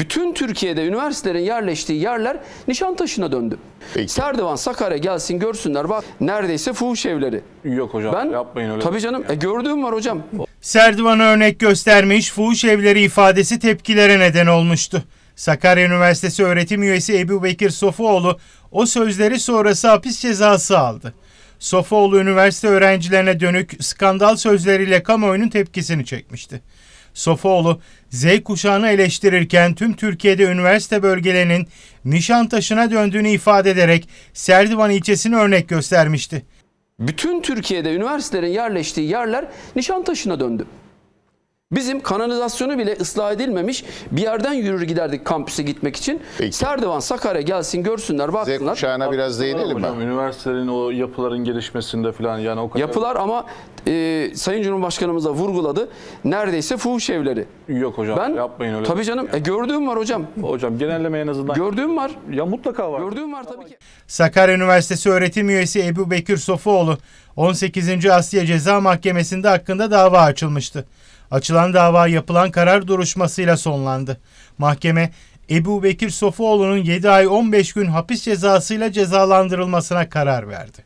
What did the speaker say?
Bütün Türkiye'de üniversitelerin yerleştiği yerler Nişantaşı'na döndü. Peki. Serdivan, Sakarya gelsin görsünler bak neredeyse fuhuş evleri. Yok hocam ben, yapmayın öyle. Tabii canım yani. e, gördüğüm var hocam. Serdivan'a örnek göstermiş fuhuş evleri ifadesi tepkilere neden olmuştu. Sakarya Üniversitesi öğretim üyesi Ebu Bekir Sofuoğlu o sözleri sonrası hapis cezası aldı. Sofuoğlu üniversite öğrencilerine dönük skandal sözleriyle kamuoyunun tepkisini çekmişti. Sofoğlu, Z kuşağını eleştirirken tüm Türkiye'de üniversite bölgelerinin nişan taşına döndüğünü ifade ederek Serdivan ilçesini örnek göstermişti. Bütün Türkiye'de üniversitelerin yerleştiği yerler nişan taşına döndü. Bizim kanalizasyonu bile ıslah edilmemiş bir yerden yürür giderdik kampüse gitmek için. Peki. Serdivan, Sakarya gelsin görsünler baksınlar. Z kuşağına biraz değinelim mi? Üniversitenin o yapıların gelişmesinde falan yani o kadar. Yapılar ama e, Sayın Cumhurbaşkanımız da vurguladı. Neredeyse fuhuş evleri. Yok hocam ben, yapmayın öyle. Tabii şey canım yani. e, gördüğüm var hocam. Hocam genelleme en azından. Gördüğüm var. Ya mutlaka var. Gördüğüm var tabii ki. Sakarya Üniversitesi öğretim üyesi Ebu Bekir Sofuoğlu 18. Asya Ceza Mahkemesi'nde hakkında dava açılmıştı. Açılan dava yapılan karar duruşmasıyla sonlandı. Mahkeme Ebu Bekir Sofuoğlu'nun 7 ay 15 gün hapis cezasıyla cezalandırılmasına karar verdi.